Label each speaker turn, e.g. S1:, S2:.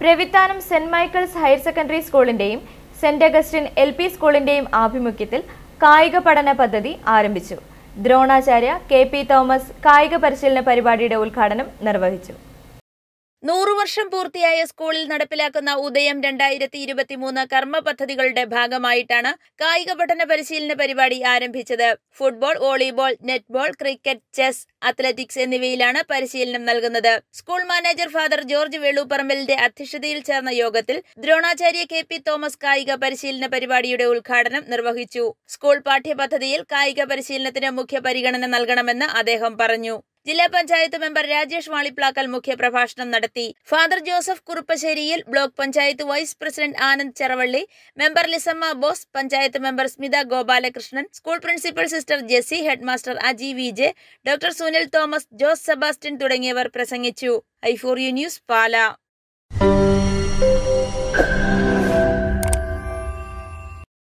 S1: Pravithanam saint Michael's higher secondary സ്കൂളിന്റെയും saint Augustine L P സ്കൂളിന്റെയും ആഭിമുഖ്യത്തിൽ കായിക പഠന പദ്ധതി ആരംഭിച്ചു ദ്രോണാചാര്യ കെ പി തോമസ് കായിക പരിശീലന പരിപാടിയുടെ ഉദ്ഘാടനം നിർവഹിച്ചു
S2: വർഷം പൂർത്തിയായ സ്കൂളിൽ നടപ്പിലാക്കുന്ന ഉദയം രണ്ടായിരത്തി ഇരുപത്തിമൂന്ന് കർമ്മ പദ്ധതികളുടെ ഭാഗമായിട്ടാണ് കായിക പഠന പരിശീലന പരിപാടി ആരംഭിച്ചത് football volleyball netball cricket chess athletics എന്നിവയിലാണ് പരിശീലനം നൽകുന്നത് സ്കൂൾ മാനേജർ ഫാദർ ജോർജ് വേളൂപ്പറമ്പലിന്റെ അധ്യക്ഷതയിൽ ചേർന്ന യോഗത്തിൽ ദ്രോണാചാര്യ കെ പി തോമസ് കായിക പരിശീലന പരിപാടിയുടെ ഉദ്ഘാടനം നിർവഹിച്ചു സ്കൂൾ പാഠ്യപദ്ധതിയിൽ കായിക പരിശീലനത്തിന് മുഖ്യ പരിഗണന നൽകണമെന്ന് അദ്ദേഹം പറഞ്ഞു ജില്ലാ പഞ്ചായത്ത് മെമ്പർ രാജേഷ് വാളിപ്ലാക്കൽ മുഖ്യപ്രഭാഷണം നടത്തി ഫാദർ ജോസഫ് കുറുപ്പശ്ശേരിയിൽ block panchayat vice president Anand Cheravally member Lissamma Bose panchayat member Smitha Gopalakrishnan school principal sister Jessy headmaster Aji V J doctor Sunil Thomas Jose Sebastian തുടങ്ങിയവർ പ്രസംഗിച്ചു യു ന്യൂസ് പാല